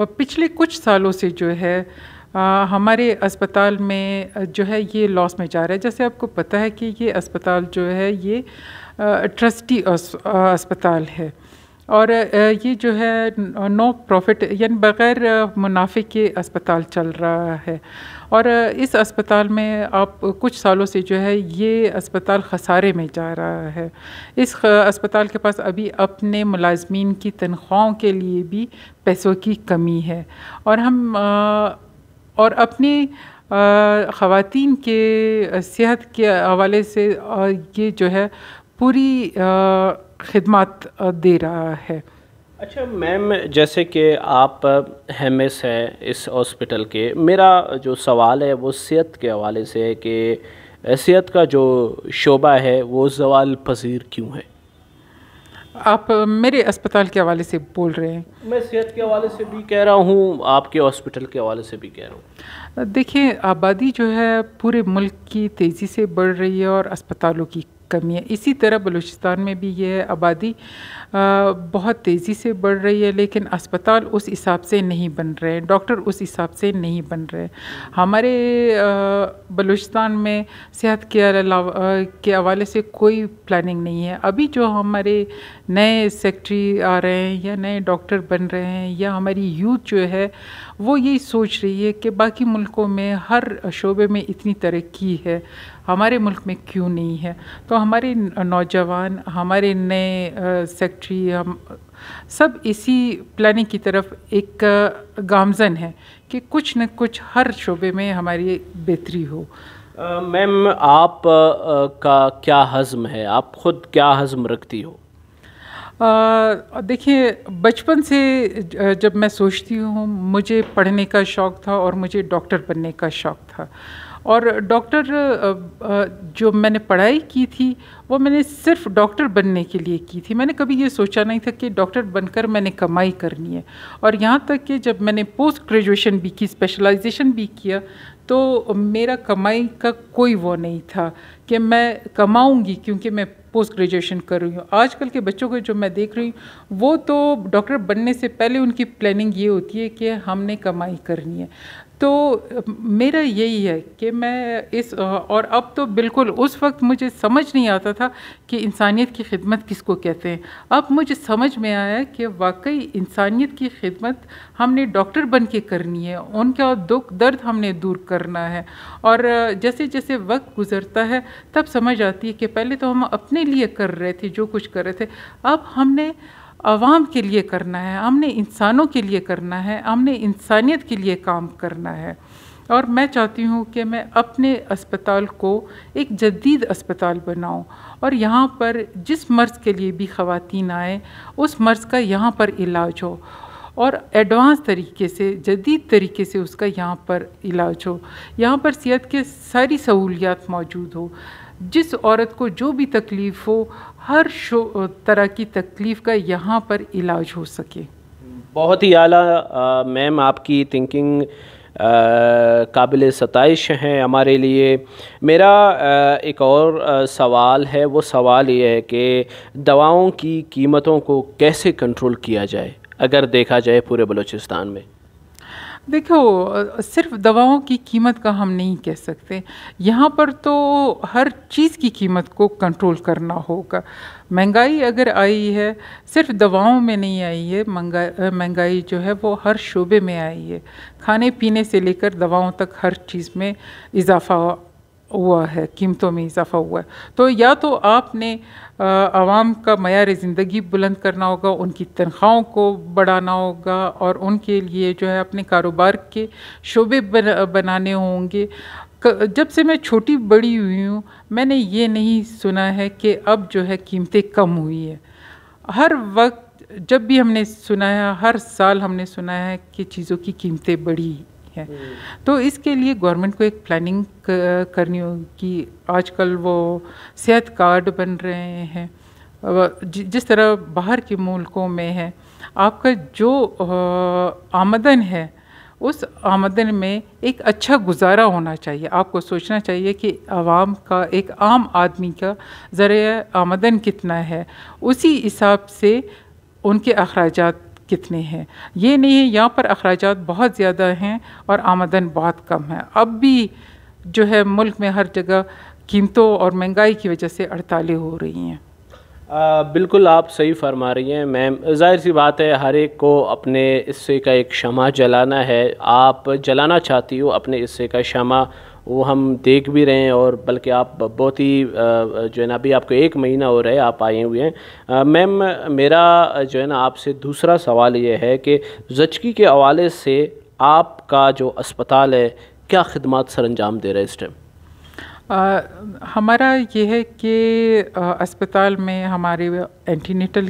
और पिछले कुछ सालों से जो है आ, हमारे अस्पताल में जो है ये लॉस में जा रहा है जैसे आपको पता है कि ये अस्पताल जो है ये ट्रस्टी अस्पताल है और ये जो है नो प्रॉफिट यानी बग़ैर मुनाफे के अस्पताल चल रहा है और इस अस्पताल में आप कुछ सालों से जो है ये अस्पताल खसारे में जा रहा है इस अस्पताल के पास अभी अपने मुलाजमीन की तनख्वाहों के लिए भी पैसों की कमी है और हम और अपने ख़वान के सेहत के हवाले से ये जो है पूरी खिदमत दे रहा है अच्छा मैम जैसे कि आप एम हैं इस हॉस्पिटल के मेरा जो सवाल है वो सेहत के हवाले से है कि सेहत का जो शोबा है वो जवाल पजीर क्यों है आप मेरे अस्पताल के हवाले से बोल रहे हैं मैं सेहत के हवाले से भी कह रहा हूँ आपके हॉस्पिटल के हवाले से भी कह रहा हूँ देखिए आबादी जो है पूरे मुल्क की तेज़ी से बढ़ रही है और अस्पतालों की कमी है इसी तरह बलूचिस्तान में भी यह आबादी बहुत तेज़ी से बढ़ रही है लेकिन अस्पताल उस हिसाब से नहीं बन रहे हैं डॉक्टर उस हिसाब से नहीं बन रहे हमारे बलूचिस्तान में सेहत केयर अलावा के हवाले से कोई प्लानिंग नहीं है अभी जो हमारे नए सेक्रेटरी आ रहे हैं या नए डॉक्टर बन रहे हैं या हमारी यूथ जो है वो यही सोच रही है कि बाकी मुल्कों में हर शोबे में इतनी तरक्की है हमारे मुल्क में क्यों नहीं है तो हमारे नौजवान हमारे नए सेक्ट्री हम सब इसी प्लानिंग की तरफ एक गामजन है कि कुछ न कुछ हर शोबे में हमारी बेहतरी हो मैम आप आ, का क्या हज़म है आप ख़ुद क्या हज़म रखती हो देखिए बचपन से जब मैं सोचती हूँ मुझे पढ़ने का शौक़ था और मुझे डॉक्टर बनने का शौक़ था और डॉक्टर जो मैंने पढ़ाई की थी वो मैंने सिर्फ डॉक्टर बनने के लिए की थी मैंने कभी ये सोचा नहीं था कि डॉक्टर बनकर मैंने कमाई करनी है और यहाँ तक कि जब मैंने पोस्ट ग्रेजुएशन भी की स्पेशलाइजेशन भी किया तो मेरा कमाई का कोई वो नहीं था कि मैं कमाऊंगी क्योंकि मैं पोस्ट ग्रेजुएशन कर रही हूँ आजकल के बच्चों को जो मैं देख रही हूँ वो तो डॉक्टर बनने से पहले उनकी प्लानिंग ये होती है कि हमने कमाई करनी है तो मेरा यही है कि मैं इस और अब तो बिल्कुल उस वक्त मुझे समझ नहीं आता था कि इंसानियत की खिदमत किसको कहते हैं अब मुझे समझ में आया कि वाकई इंसानियत की खिदमत हमने डॉक्टर बन के करनी है उनका दुख दर्द हमने दूर करना है और जैसे जैसे वक्त गुज़रता है तब समझ आती है कि पहले तो हम अपने लिए कर रहे थे जो कुछ कर रहे थे अब हमने आवाम के लिए करना है हमने इंसानों के लिए करना है हमने इंसानियत के लिए काम करना है और मैं चाहती हूँ कि मैं अपने अस्पताल को एक जदीद अस्पताल बनाऊँ और यहाँ पर जिस मर्ज़ के लिए भी ख़वान आए उस मर्ज़ का यहाँ पर इलाज हो और एडवांस तरीके से जदीद तरीके से उसका यहाँ पर इलाज हो यहाँ पर सेहत के सारी सहूलियात मौजूद हो जिस औरत को जो भी तकलीफ़ हो हर शो तरह की तकलीफ़ का यहाँ पर इलाज हो सके बहुत ही आला मैम आपकी थिंकिंग काबिल सतश हैं हमारे लिए मेरा आ, एक और आ, सवाल है वो सवाल ये है कि दवाओं की कीमतों को कैसे कंट्रोल किया जाए अगर देखा जाए पूरे बलूचिस्तान में देखो सिर्फ दवाओं की कीमत का हम नहीं कह सकते यहाँ पर तो हर चीज़ की कीमत को कंट्रोल करना होगा महंगाई अगर आई है सिर्फ दवाओं में नहीं आई है महंगाई जो है वो हर शोबे में आई है खाने पीने से लेकर दवाओं तक हर चीज़ में इजाफा हुआ है कीमतों में इजाफा हुआ है तो या तो आपने आवाम का मैार ज़िंदगी बुलंद करना होगा उनकी तनख्वाहों को बढ़ाना होगा और उनके लिए जो है अपने कारोबार के शोबे बनाने होंगे जब से मैं छोटी बड़ी हुई हूँ मैंने ये नहीं सुना है कि अब जो है कीमतें कम हुई है हर वक्त जब भी हमने सुना है हर साल हमने सुना है कि चीज़ों की कीमतें बढ़ी है हम्म। तो इसके लिए गवर्नमेंट को एक प्लानिंग करनी होगी कि आजकल वो सेहत कार्ड बन रहे हैं जिस तरह बाहर के मुल्कों में है आपका जो आमदन है उस आमदन में एक अच्छा गुजारा होना चाहिए आपको सोचना चाहिए कि आवाम का एक आम आदमी का ज़रिए आमदन कितना है उसी हिसाब से उनके अखराजात कितने हैं ये नहीं है यहाँ पर अखराज बहुत ज़्यादा हैं और आमदन बहुत कम है अब भी जो है मुल्क में हर जगह कीमतों और महंगाई की वजह से हड़तालें हो रही हैं आ, बिल्कुल आप सही फरमा रही हैं मैम जाहिर सी बात है हर एक को अपने हिस्से का एक शमा जलाना है आप जलाना चाहती हो अपने हिस्से का शमा वो हम देख भी रहे हैं और बल्कि आप बहुत ही जो है ना अभी आपको एक महीना हो रहा है आप आए हुए हैं मैम मेरा जो है ना आपसे दूसरा सवाल ये है कि जचकी के हवाले से आपका जो अस्पताल है क्या खदमात सर अंजाम दे रहा है इस टाइम आ, हमारा ये है कि अस्पताल में हमारे एंटीनेटल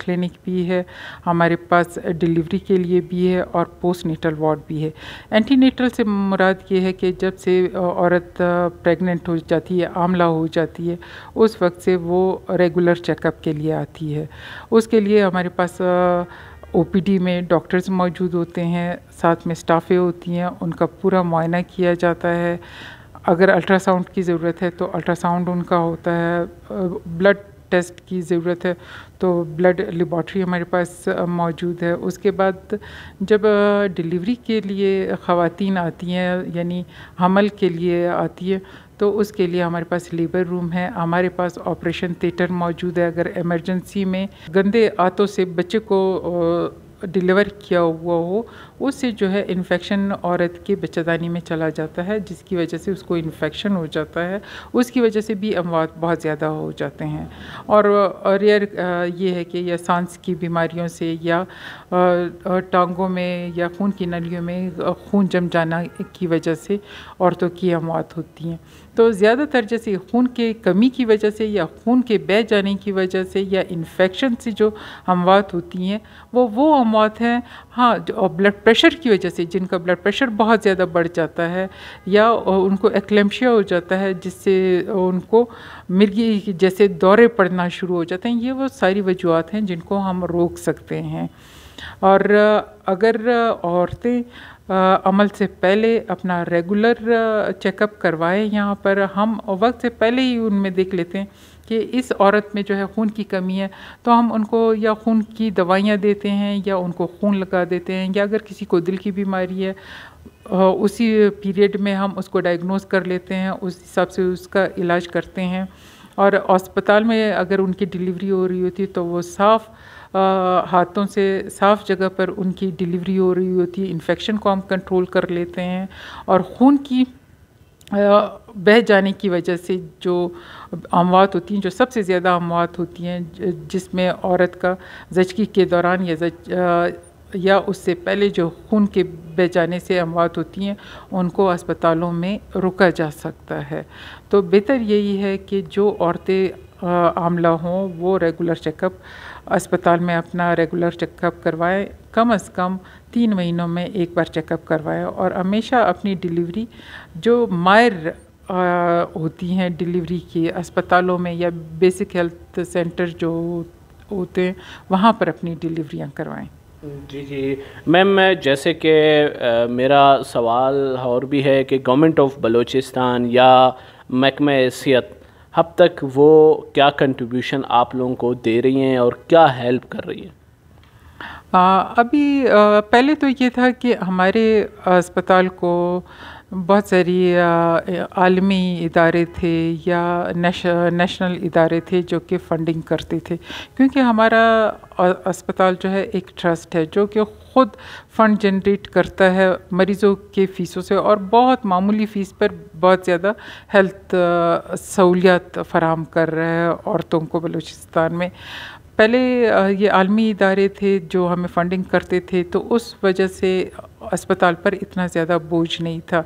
क्लिनिक भी है हमारे पास डिलीवरी के लिए भी है और पोस्टनेटल वार्ड भी है एंटीनेटल से मुराद ये है कि जब से औरत प्रेग्नेंट हो जाती है आमला हो जाती है उस वक्त से वो रेगुलर चेकअप के लिए आती है उसके लिए हमारे पास ओ में डॉक्टर्स मौजूद होते हैं साथ में स्टाफें होती हैं उनका पूरा मुआयना किया जाता है अगर अल्ट्रासाउंड की ज़रूरत है तो अल्ट्रासाउंड उनका होता है ब्लड टेस्ट की ज़रूरत है तो ब्लड लेबॉट्री हमारे पास मौजूद है उसके बाद जब डिलीवरी के लिए ख़वातीन आती हैं यानी हमल के लिए आती है तो उसके लिए हमारे पास लेबर रूम है हमारे पास ऑपरेशन थिएटर मौजूद है अगर इमरजेंसी में गंदे आतों से बच्चे को डिलीवर किया हुआ हो उससे जो है इन्फेक्शन औरत के बच्चेदानी में चला जाता है जिसकी वजह से उसको इन्फेक्शन हो जाता है उसकी वजह से भी अमवात बहुत ज़्यादा हो जाते हैं और रेयर ये है कि या सांस की बीमारियों से या टांगों में या खून की नलियों में खून जम जाना की वजह से औरतों की अमवात होती हैं तो ज़्यादातर जैसे खून के कमी की वजह से या खून के बह जाने की वजह से या इन्फेक्शन से जो अमवात होती हैं वो वो मौत है हाँ ब्लड प्रेशर की वजह से जिनका ब्लड प्रेशर बहुत ज़्यादा बढ़ जाता है या उनको एक्लेम्शिया हो जाता है जिससे उनको मिर्गी जैसे दौरे पड़ना शुरू हो जाते हैं ये वो सारी वजूहत हैं जिनको हम रोक सकते हैं और अगर औरतें अमल से पहले अपना रेगुलर चेकअप करवाएं यहाँ पर हम वक्त से पहले ही उनमें देख लेते हैं कि इस औरत में जो है खून की कमी है तो हम उनको या खून की दवाइयाँ देते हैं या उनको खून लगा देते हैं या अगर किसी को दिल की बीमारी है उसी पीरियड में हम उसको डायग्नोस कर लेते हैं उस हिसाब से उसका इलाज करते हैं और अस्पताल में अगर उनकी डिलीवरी हो रही होती तो वो साफ़ हाथों से साफ़ जगह पर उनकी डिलीवरी हो रही होती है इन्फेक्शन को हम कंट्रोल कर लेते हैं और खून की बह जाने की वजह से जो अमवात होती हैं जो सबसे ज़्यादा अमवात होती हैं जिसमें औरत का जचगी के दौरान या जच, या उससे पहले जो खून के बह जाने से अमवात होती हैं उनको अस्पतालों में रोका जा सकता है तो बेहतर यही है कि जो औरतें आमला हों वो रेगुलर चेकअप अस्पताल में अपना रेगुलर चेकअप करवाएं कम से कम तीन महीनों में एक बार चेकअप करवाएं और हमेशा अपनी डिलीवरी जो मायर होती हैं डिलीवरी की अस्पतालों में या बेसिक हेल्थ सेंटर जो होते हैं वहाँ पर अपनी डिलीवरियाँ करवाएं जी जी मैम जैसे कि मेरा सवाल और भी है कि गवर्नमेंट ऑफ बलूचिस्तान या महकमा सेहत अब तक वो क्या कंट्रीब्यूशन आप लोगों को दे रही हैं और क्या हेल्प कर रही हैं अभी पहले तो ये था कि हमारे अस्पताल को बहुत सारी आलमी इदारे थे या नेश, नेशनल इदारे थे जो कि फंडिंग करते थे क्योंकि हमारा अस्पताल जो है एक ट्रस्ट है जो कि ख़ुद फंड जनरेट करता है मरीज़ों के फ़ीसों से और बहुत मामूली फ़ीस पर बहुत ज़्यादा हेल्थ सहूलियात फ़राम कर रहा है औरतों को बलूचिस्तान में पहले ये आलमी इदारे थे जो हमें फ़ंडिंग करते थे तो उस वजह से अस्पताल पर इतना ज़्यादा बोझ नहीं था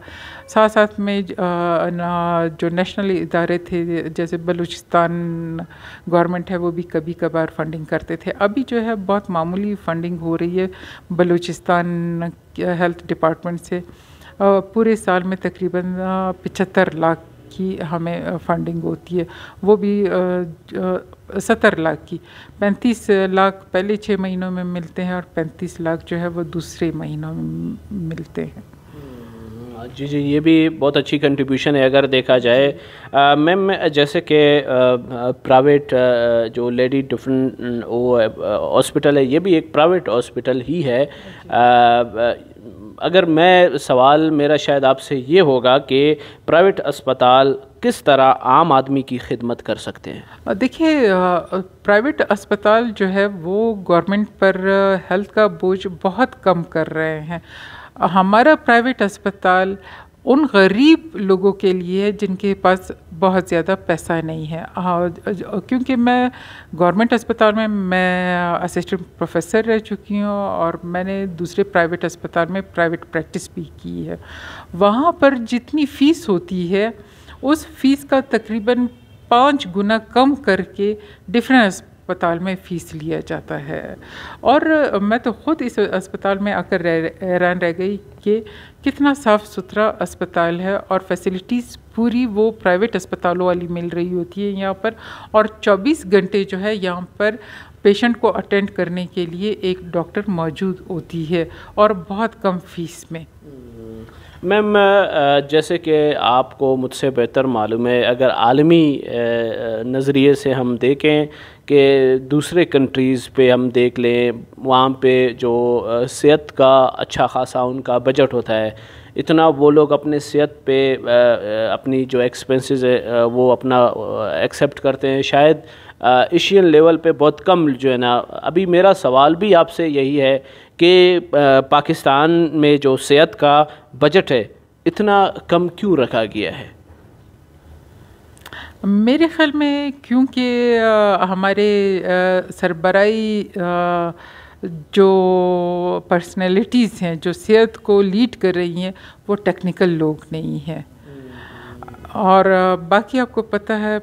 साथ साथ में जो नेशनल इदारे थे जैसे बलूचिस्तान गवर्नमेंट है वो भी कभी कभार फंडिंग करते थे अभी जो है बहुत मामूली फंडिंग हो रही है बलूचिस्तान हेल्थ डिपार्टमेंट से पूरे साल में तकरीबन पचहत्तर लाख की हमें फंडिंग होती है वो भी सत्तर लाख की पैंतीस लाख पहले छः महीनों में मिलते हैं और पैंतीस लाख जो है वो दूसरे महीनों में मिलते हैं हम्म, हाँ, जी जी ये भी बहुत अच्छी कंट्रीब्यूशन है अगर देखा जाए मैम जैसे कि प्राइवेट जो लेडी डिफरेंट वो हॉस्पिटल है ये भी एक प्राइवेट हॉस्पिटल ही है अगर मैं सवाल मेरा शायद आपसे ये होगा कि प्राइवेट अस्पताल किस तरह आम आदमी की खिदमत कर सकते हैं देखिए प्राइवेट अस्पताल जो है वो गवर्नमेंट पर हेल्थ का बोझ बहुत कम कर रहे हैं हमारा प्राइवेट अस्पताल उन गरीब लोगों के लिए जिनके पास बहुत ज़्यादा पैसा नहीं है क्योंकि मैं गवर्नमेंट अस्पताल में मैं असिस्टेंट प्रोफेसर रह चुकी हूँ और मैंने दूसरे प्राइवेट अस्पताल में प्राइवेट प्रैक्टिस भी की है वहाँ पर जितनी फ़ीस होती है उस फीस का तकरीबन पाँच गुना कम करके डिफरेंस अस्पताल में फ़ीस लिया जाता है और मैं तो ख़ुद इस अस्पताल में आकर हैरान रह, रह गई कि कितना साफ़ सुथरा अस्पताल है और फैसिलिटीज़ पूरी वो प्राइवेट अस्पतालों वाली मिल रही होती है यहाँ पर और 24 घंटे जो है यहाँ पर पेशेंट को अटेंड करने के लिए एक डॉक्टर मौजूद होती है और बहुत कम फीस में मैम जैसे कि आपको मुझसे बेहतर मालूम है अगर आलमी नज़रिए से हम देखें कि दूसरे कंट्रीज़ पे हम देख लें वहाँ पे जो सेहत का अच्छा खासा उनका बजट होता है इतना वो लोग अपने सेहत पे अपनी जो एक्सपेंसेस है वो अपना एक्सेप्ट करते हैं शायद एशियन लेवल पे बहुत कम जो है ना अभी मेरा सवाल भी आपसे यही है कि पाकिस्तान में जो सेहत का बजट है इतना कम क्यों रखा गया है मेरे ख्याल में क्योंकि हमारे सरबराई जो पर्सनैलिटीज़ हैं जो सेहत को लीड कर रही हैं वो टेक्निकल लोग नहीं हैं और बाकी आपको पता है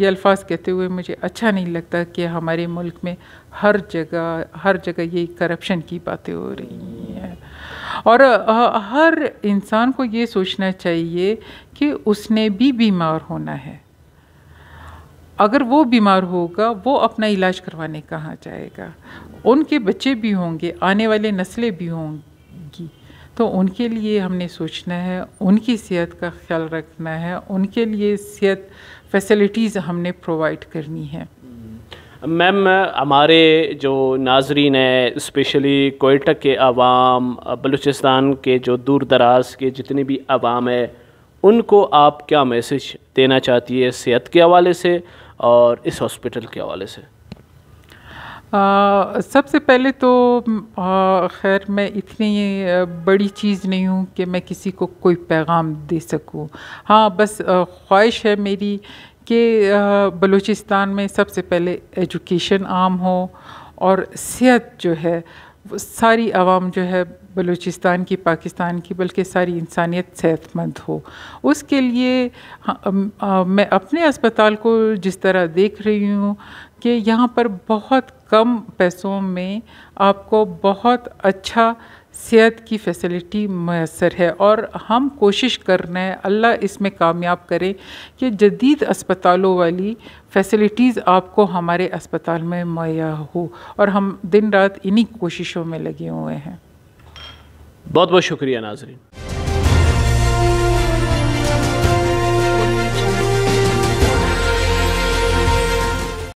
ये अल्फाज कहते हुए मुझे अच्छा नहीं लगता कि हमारे मुल्क में हर जगह हर जगह ये करप्शन की बातें हो रही हैं और हर इंसान को ये सोचना चाहिए कि उसने भी बीमार होना है अगर वो बीमार होगा वो अपना इलाज करवाने कहाँ जाएगा उनके बच्चे भी होंगे आने वाले नस्लें भी होंगी तो उनके लिए हमने सोचना है उनकी सेहत का ख्याल रखना है उनके लिए सेहत फैसिलिटीज़ हमने प्रोवाइड करनी है हम्म। मैम हमारे जो नाजरीन है स्पेशली कोयटा के आवाम बलूचिस्तान के जो दूर दराज के जितने भी आवाम है उनको आप क्या मैसेज देना चाहती है सेहत के हवाले से और इस हॉस्पिटल के हवाले से सबसे पहले तो खैर मैं इतनी बड़ी चीज़ नहीं हूँ कि मैं किसी को कोई पैगाम दे सकूँ हाँ बस ख्वाहिश है मेरी कि बलूचिस्तान में सबसे पहले एजुकेशन आम हो और सेहत जो है सारी आवाम जो है बलूचिस्तान की पाकिस्तान की बल्कि सारी इंसानियत सेहतमंद हो उसके लिए आ, हाँ, आ, मैं अपने अस्पताल को जिस तरह देख रही हूँ कि यहाँ पर बहुत कम पैसों में आपको बहुत अच्छा सेहत की फैसिलिटी मैसर है और हम कोशिश कर रहे हैं अल्लाह इसमें कामयाब करे कि जदीद अस्पतालों वाली फैसिलिटीज़ आपको हमारे अस्पताल में मुहैया हो और हम दिन रात इन्हीं कोशिशों में लगे हुए हैं बहुत बहुत शुक्रिया नाजरीन